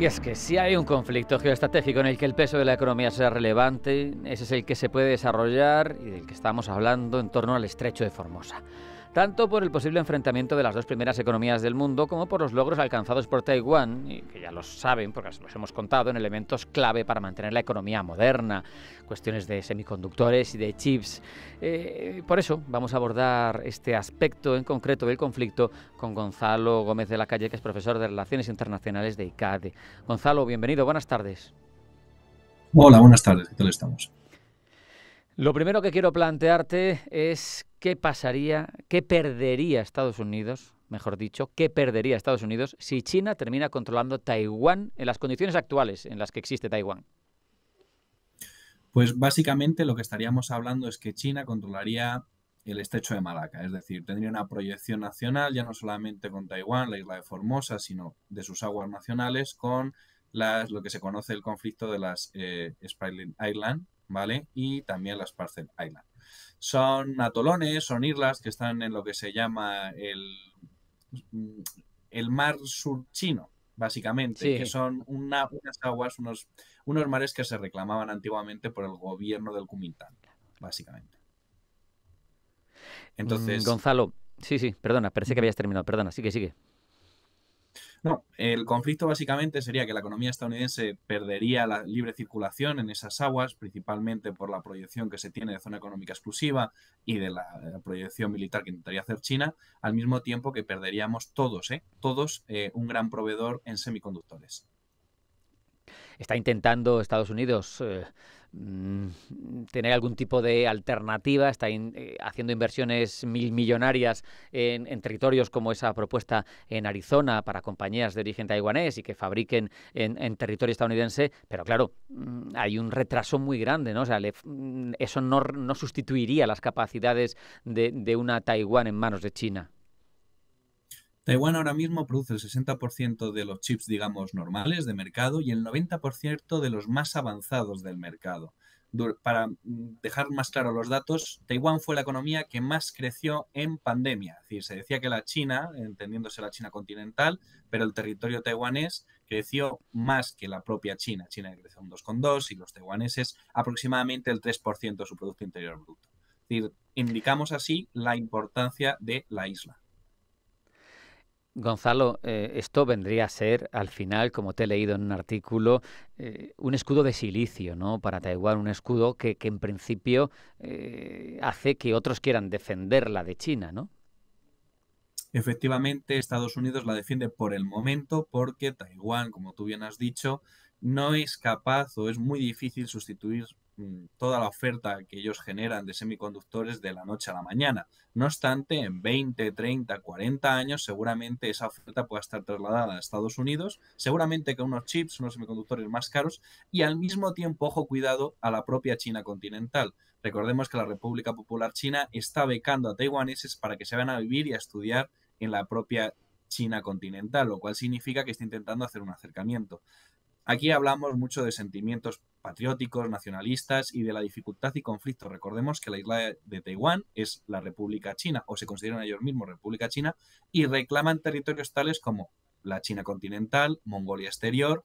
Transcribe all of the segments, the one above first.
Y es que si hay un conflicto geoestratégico en el que el peso de la economía sea relevante, ese es el que se puede desarrollar y del que estamos hablando en torno al estrecho de Formosa tanto por el posible enfrentamiento de las dos primeras economías del mundo como por los logros alcanzados por Taiwán, y que ya los saben porque los hemos contado, en elementos clave para mantener la economía moderna, cuestiones de semiconductores y de chips. Eh, por eso vamos a abordar este aspecto en concreto del conflicto con Gonzalo Gómez de la Calle, que es profesor de Relaciones Internacionales de ICADE. Gonzalo, bienvenido, buenas tardes. Hola, buenas tardes, ¿qué tal estamos? Lo primero que quiero plantearte es ¿Qué pasaría, qué perdería Estados Unidos, mejor dicho, qué perdería Estados Unidos si China termina controlando Taiwán en las condiciones actuales en las que existe Taiwán? Pues básicamente lo que estaríamos hablando es que China controlaría el estrecho de Malaca, es decir, tendría una proyección nacional ya no solamente con Taiwán, la isla de Formosa, sino de sus aguas nacionales con las, lo que se conoce el conflicto de las eh, Spratly Island, ¿vale? Y también las Parcel Island. Son atolones, son islas que están en lo que se llama el, el mar chino, básicamente, que son unas aguas, unos, unos mares que se reclamaban antiguamente por el gobierno del Kuomintang, básicamente. Mm, Entonces. Gonzalo, sí, sí, perdona, parece que habías terminado, perdona, sigue, sigue. No, el conflicto básicamente sería que la economía estadounidense perdería la libre circulación en esas aguas, principalmente por la proyección que se tiene de zona económica exclusiva y de la, eh, proyección militar que intentaría hacer China, al mismo tiempo que perderíamos todos, ¿eh? todos eh, un gran proveedor en semiconductores está intentando Estados Unidos eh, mm, tener algún tipo de alternativa, está eh, haciendo inversiones mil millonarias en, territorios como esa propuesta en Arizona para compañías de origen taiwanés y que fabriquen en, territorio estadounidense, pero claro, mm, hay un retraso muy grande, ¿no? Mm, eso no, sustituiría las capacidades de una Taiwán en manos de China. Taiwán ahora mismo produce el 60% de los chips, digamos, normales de mercado y el 90% de los más avanzados del mercado. Para mm, dejar más claro los datos, Taiwán fue la economía que más creció en pandemia. Es decir, se decía que la China, entendiéndose la China continental, pero el territorio taiwanés creció más que la propia China. China creció un 2,2 y los taiwaneses aproximadamente el 3% de su Producto Interior Bruto. Es decir, indicamos así la importancia de la isla. Gonzalo, eh, esto vendría a ser, al final, como te he leído en un artículo, eh, un escudo de silicio, ¿no? Para Taiwán, un escudo que, en principio eh, hace que otros quieran defenderla de China, ¿no? Efectivamente, Estados Unidos la defiende por el momento porque Taiwán, como tú bien has dicho, no es capaz o es muy difícil sustituir Mm, toda la oferta que ellos generan de semiconductores de la noche a la mañana. No obstante, en 20, 30, 40 años seguramente esa oferta pueda estar trasladada a Estados Unidos, seguramente con unos chips, unos semiconductores más caros y al mismo tiempo, ojo cuidado, a la propia China continental. Recordemos que la República Popular China está becando a taiwaneses para que se vayan a vivir y a estudiar en la propia China continental, lo cual significa que está intentando hacer un acercamiento. Aquí hablamos mucho de sentimientos patrióticos, nacionalistas y de la dificultad y conflicto. Recordemos que la isla de Taiwán es la República China o se consideran ellos mismos República China y reclaman territorios tales como la China continental, Mongolia exterior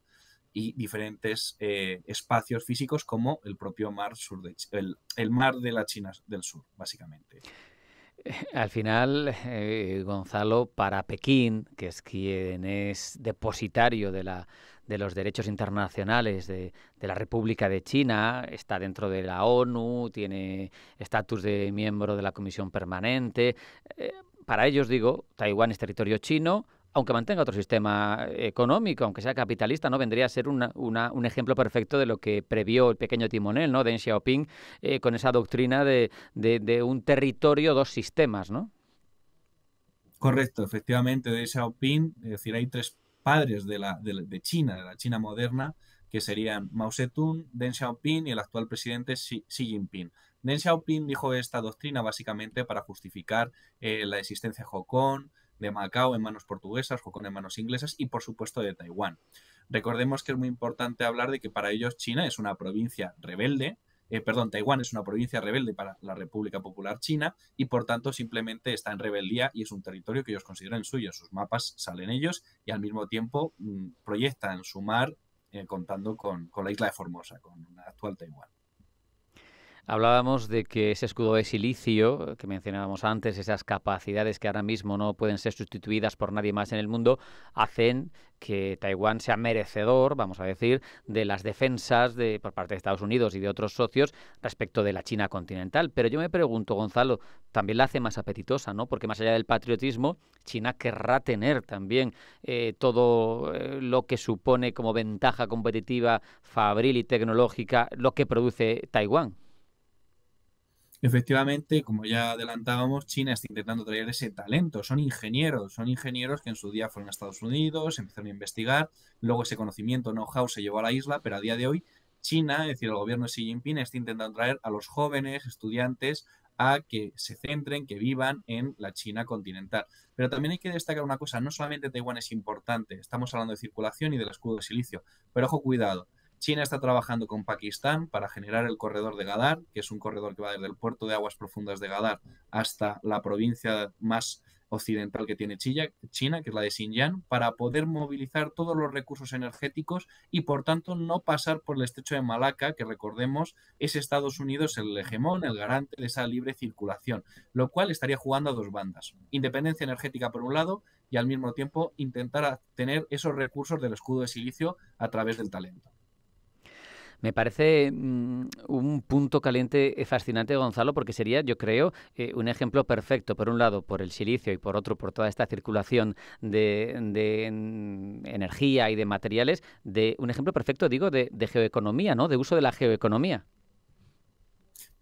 y diferentes eh, espacios físicos como el propio mar sur de el, mar de la China del sur, básicamente. Al final, eh, Gonzalo, para Pekín, que es quien es depositario de la de los derechos internacionales de, de, la República de China, está dentro de la ONU, tiene estatus de miembro de la Comisión Permanente. Eh, para ellos, digo, Taiwán es territorio chino, aunque mantenga otro sistema eh, económico, aunque sea capitalista, no vendría a ser una, una, un ejemplo perfecto de lo que previó el pequeño timonel, ¿no? Deng Xiaoping, eh, con esa doctrina de, un territorio, dos sistemas, ¿no? Correcto, efectivamente, de Xiaoping, es decir, hay tres padres de, la, de, China, de la China moderna, que serían Mao Zedong, Deng Xiaoping y el actual presidente Xi, Jinping. Deng Xiaoping dijo esta doctrina básicamente para justificar eh, la existencia de Hong Kong, de Macao en manos portuguesas, Hong Kong en manos inglesas y por supuesto de Taiwán. Recordemos que es muy importante hablar de que para ellos China es una provincia rebelde, eh, perdón, Taiwán es una provincia rebelde para la República Popular China y por tanto simplemente está en rebeldía y es un territorio que ellos consideran suyo. Sus mapas salen ellos y al mismo tiempo mm, proyectan su mar eh, contando con, con la isla de Formosa, con la actual Taiwán. Hablábamos de que ese escudo de silicio que mencionábamos antes, esas capacidades que ahora mismo no pueden ser sustituidas por nadie más en el mundo, hacen que Taiwán sea merecedor, vamos a decir, de las defensas de, por parte de Estados Unidos y de otros socios respecto de la China continental. Pero yo me pregunto, Gonzalo, también la hace más apetitosa, ¿no? Porque más allá del patriotismo, China querrá tener también eh, todo eh, lo que supone como ventaja competitiva, fabril y tecnológica lo que produce Taiwán. Efectivamente, como ya adelantábamos, China está intentando traer ese talento. Son ingenieros, son ingenieros que en su día fueron a Estados Unidos, empezaron a investigar, luego ese conocimiento, know-how, se llevó a la isla, pero a día de hoy China, es decir, el gobierno de Xi Jinping, está intentando traer a los jóvenes estudiantes a que se centren, que vivan en la China continental. Pero también hay que destacar una cosa, no solamente Taiwán es importante, estamos hablando de circulación y del escudo de silicio, pero ojo cuidado, China está trabajando con Pakistán para generar el corredor de Gadar, que es un corredor que va desde el puerto de aguas profundas de Gadar hasta la provincia más occidental que tiene China, que es la de Xinjiang, para poder movilizar todos los recursos energéticos y, por tanto, no pasar por el estrecho de Malaca, que recordemos es Estados Unidos el hegemón, el garante de esa libre circulación, lo cual estaría jugando a dos bandas. Independencia energética por un lado y al mismo tiempo intentar tener esos recursos del escudo de silicio a través del talento. Me parece mm, un punto caliente eh, fascinante, Gonzalo, porque sería, yo creo, eh, un ejemplo perfecto, por un lado, por el silicio y por otro, por toda esta circulación de, mm, energía y de materiales, de un ejemplo perfecto, digo, de, de geoeconomía, ¿no? De uso de la geoeconomía.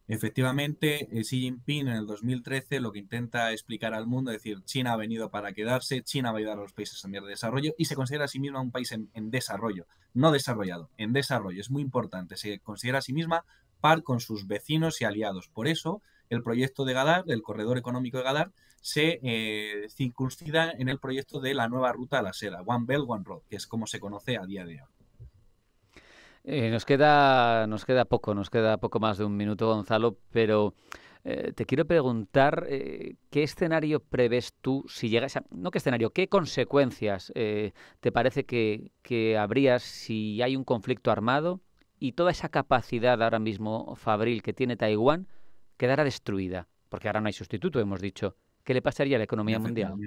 Efectivamente, eh, Xi Jinping en el 2013 lo que intenta explicar al mundo es decir, China ha venido para quedarse, China va a ayudar a los países en cambiar de desarrollo y se considera a sí misma un país en, desarrollo, no desarrollado, en desarrollo, es muy importante, se considera a sí misma par con sus vecinos y aliados. Por eso, el proyecto de Gadar, el corredor económico de Gadar, se eh, circuncida en el proyecto de la nueva ruta a la seda, One Belt, One Road, que es como se conoce a día de hoy. Eh, nos, queda, nos queda poco, nos queda poco más de un minuto, Gonzalo, pero eh, te quiero preguntar eh, qué escenario prevés tú si llegas a, No qué escenario, qué consecuencias te parece que, que habría si hay un conflicto armado y toda esa capacidad ahora mismo fabril que tiene Taiwán quedara destruida, porque ahora no hay sustituto, hemos dicho. ¿Qué le pasaría a la economía mundial?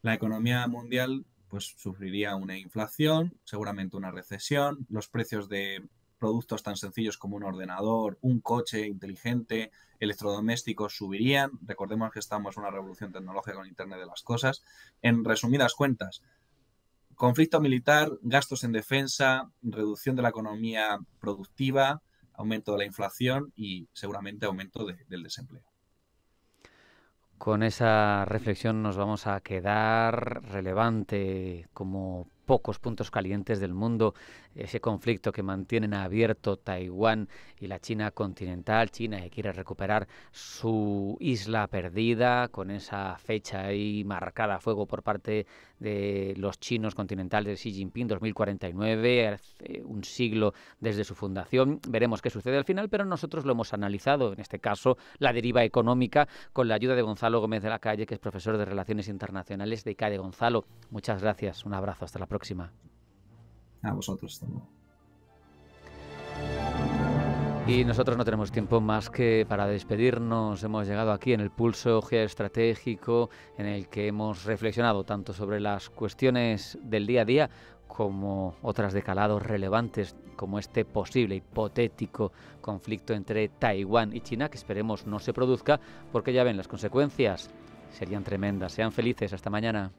La economía mundial pues sufriría una inflación, seguramente una recesión, los precios de productos tan sencillos como un ordenador, un coche inteligente, electrodomésticos subirían. Recordemos que estamos en una revolución tecnológica con Internet de las Cosas. En resumidas cuentas, conflicto militar, gastos en defensa, reducción de la economía productiva, aumento de la inflación y seguramente aumento del desempleo. Con esa reflexión nos vamos a quedar relevante como pocos puntos calientes del mundo, ese conflicto que mantienen abierto Taiwán y la China continental, China que quiere recuperar su isla perdida con esa fecha ahí marcada a fuego por parte de los chinos continentales de Xi Jinping 2049, hace un siglo desde su fundación. Veremos qué sucede al final, pero nosotros lo hemos analizado, en este caso la deriva económica, con la ayuda de Gonzalo Gómez de la Calle, que es profesor de Relaciones Internacionales de de Gonzalo, muchas gracias, un abrazo, hasta la próxima próxima. A vosotros Y nosotros no tenemos tiempo más que para despedirnos. Hemos llegado aquí en el pulso geoestratégico en el que hemos reflexionado tanto sobre las cuestiones del día a día como otras de calado relevantes, como este posible hipotético conflicto entre Taiwán y China, que esperemos no se produzca, porque ya ven, las consecuencias serían tremendas. Sean felices, hasta mañana.